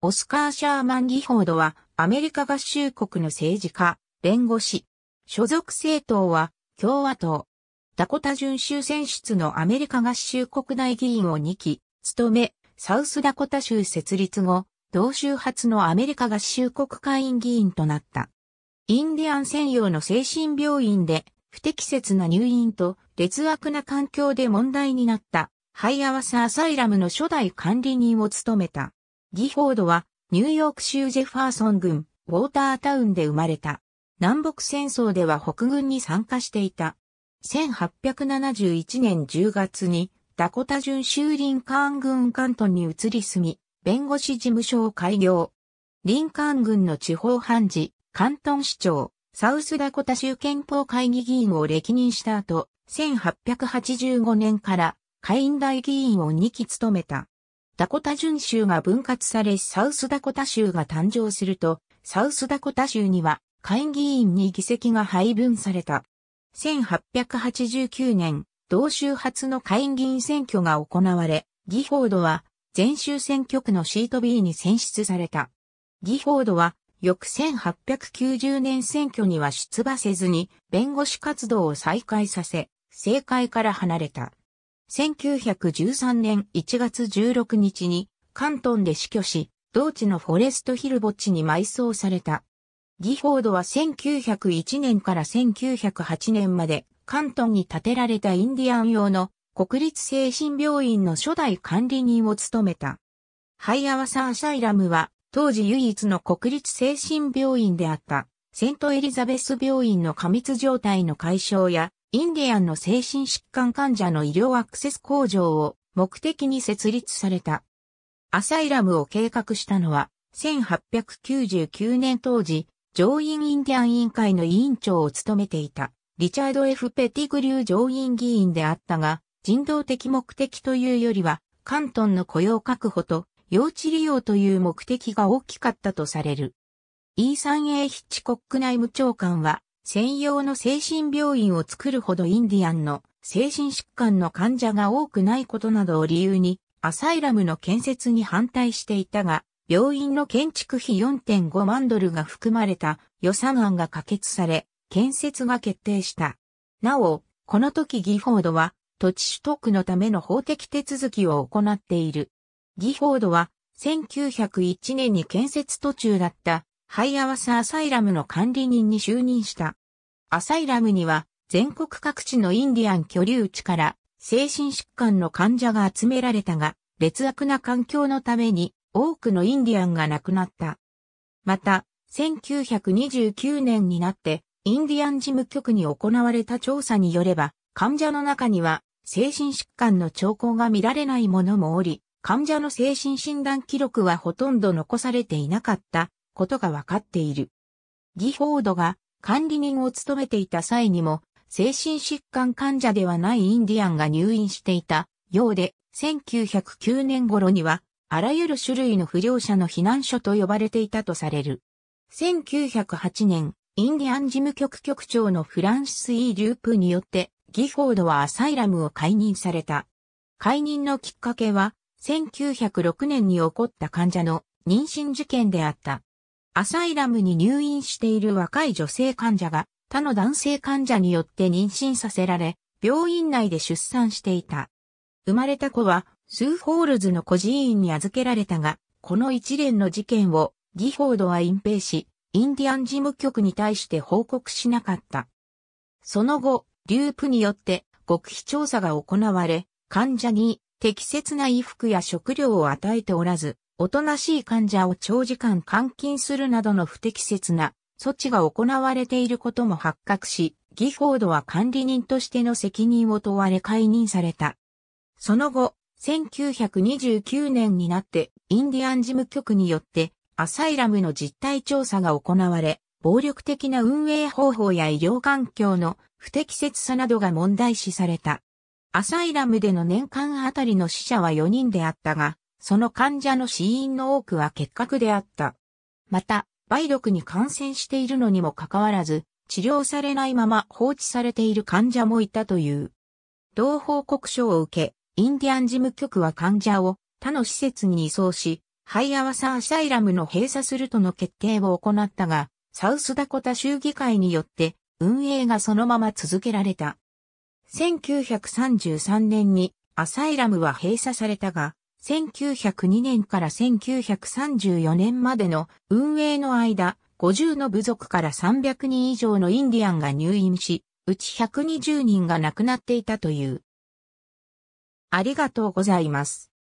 オスカー・シャーマン・ギフォードはアメリカ合衆国の政治家、弁護士。所属政党は共和党。ダコタ準州選出のアメリカ合衆国内議員を2期、務め、サウスダコタ州設立後、同州初のアメリカ合衆国会員議員となった。インディアン専用の精神病院で不適切な入院と劣悪な環境で問題になったハイアワスアサイラムの初代管理人を務めた。ギフォードは、ニューヨーク州ジェファーソン郡、ウォータータウンで生まれた。南北戦争では北軍に参加していた。1871年10月に、ダコタ準州リンカーン軍関東に移り住み、弁護士事務所を開業。リンカーン軍の地方判事、関東市長、サウスダコタ州憲法会議議員を歴任した後、1885年から、下院大議員を2期務めた。ダコタ準州が分割されサウスダコタ州が誕生すると、サウスダコタ州には会議員に議席が配分された。1889年、同州初の会議員選挙が行われ、ギフォードは全州選挙区のシート B に選出された。ギフォードは翌1890年選挙には出馬せずに弁護士活動を再開させ、政界から離れた。1913年1月16日に関東で死去し、同地のフォレストヒル墓地に埋葬された。ギフォードは1901年から1908年まで関東に建てられたインディアン用の国立精神病院の初代管理人を務めた。ハイアワサ・ー・シャイラムは当時唯一の国立精神病院であったセントエリザベス病院の過密状態の解消やインディアンの精神疾患患者の医療アクセス工場を目的に設立された。アサイラムを計画したのは、1899年当時、上院インディアン委員会の委員長を務めていた、リチャード・ F・ ペティグリュー上院議員であったが、人道的目的というよりは、関東の雇用確保と、用地利用という目的が大きかったとされる。イーサン・エヒッチコック内務長官は、専用の精神病院を作るほどインディアンの精神疾患の患者が多くないことなどを理由に、アサイラムの建設に反対していたが、病院の建築費4.5万ドルが含まれた予算案が可決され、建設が決定した。なお、この時ギフォードは土地取得のための法的手続きを行っている。ギフォードは1901年に建設途中だったハイアワスアサイラムの管理人に就任した。アサイラムには全国各地のインディアン居留地から精神疾患の患者が集められたが、劣悪な環境のために多くのインディアンが亡くなった。また、1929年になってインディアン事務局に行われた調査によれば、患者の中には精神疾患の兆候が見られないものもおり、患者の精神診断記録はほとんど残されていなかったことが分かっている。ギフォードが管理人を務めていた際にも、精神疾患患者ではないインディアンが入院していたようで、1909年頃には、あらゆる種類の不良者の避難所と呼ばれていたとされる。1908年、インディアン事務局局長のフランシス・イー・デュープによって、ギフォードはアサイラムを解任された。解任のきっかけは、1906年に起こった患者の妊娠事件であった。アサイラムに入院している若い女性患者が他の男性患者によって妊娠させられ、病院内で出産していた。生まれた子は、スーホールズの孤児院に預けられたが、この一連の事件をギフォードは隠蔽し、インディアン事務局に対して報告しなかった。その後、ュープによって極秘調査が行われ、患者に適切な衣服や食料を与えておらず、おとなしい患者を長時間監禁するなどの不適切な措置が行われていることも発覚し、ギフォードは管理人としての責任を問われ解任された。その後、1929年になってインディアン事務局によってアサイラムの実態調査が行われ、暴力的な運営方法や医療環境の不適切さなどが問題視された。アサイラムでの年間あたりの死者は4人であったが、その患者の死因の多くは結核であった。また、梅毒に感染しているのにもかかわらず、治療されないまま放置されている患者もいたという。同報告書を受け、インディアン事務局は患者を他の施設に移送し、ハイアワサアシャイラムの閉鎖するとの決定を行ったが、サウスダコタ州議会によって運営がそのまま続けられた。1933年にアサイラムは閉鎖されたが、1902年から1934年までの運営の間、50の部族から300人以上のインディアンが入院し、うち120人が亡くなっていたという。ありがとうございます。